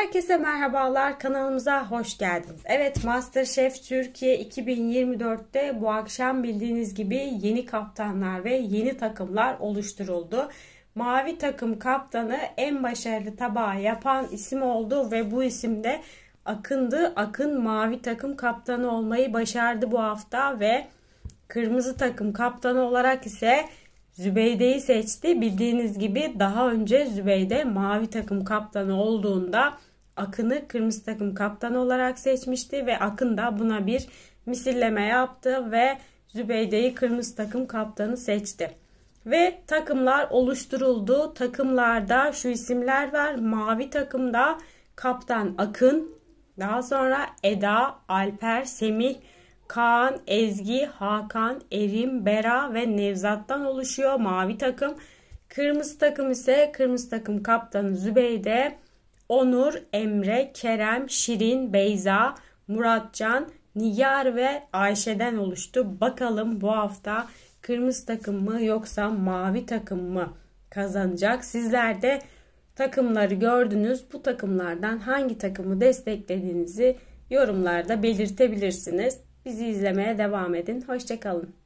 Herkese merhabalar kanalımıza hoş geldiniz. Evet Masterchef Türkiye 2024'te bu akşam bildiğiniz gibi yeni kaptanlar ve yeni takımlar oluşturuldu. Mavi takım kaptanı en başarılı tabağı yapan isim oldu ve bu isim de Akın'dı. Akın mavi takım kaptanı olmayı başardı bu hafta ve kırmızı takım kaptanı olarak ise Zübeyde'yi seçti. Bildiğiniz gibi daha önce Zübeyde mavi takım kaptanı olduğunda Akın'ı kırmızı takım kaptan olarak seçmişti ve Akın da buna bir misilleme yaptı ve Zübeyde'yi kırmızı takım kaptanı seçti. Ve takımlar oluşturuldu. Takımlarda şu isimler var. Mavi takımda kaptan Akın, daha sonra Eda, Alper, Semih, Kaan, Ezgi, Hakan, Erim, Bera ve Nevzat'tan oluşuyor mavi takım. Kırmızı takım ise kırmızı takım kaptanı Zübeyde, Onur, Emre, Kerem, Şirin, Beyza, Muratcan, Nigar ve Ayşe'den oluştu. Bakalım bu hafta kırmızı takım mı yoksa mavi takım mı kazanacak? Sizler de takımları gördünüz. Bu takımlardan hangi takımı desteklediğinizi yorumlarda belirtebilirsiniz. Bizi izlemeye devam edin. Hoşçakalın.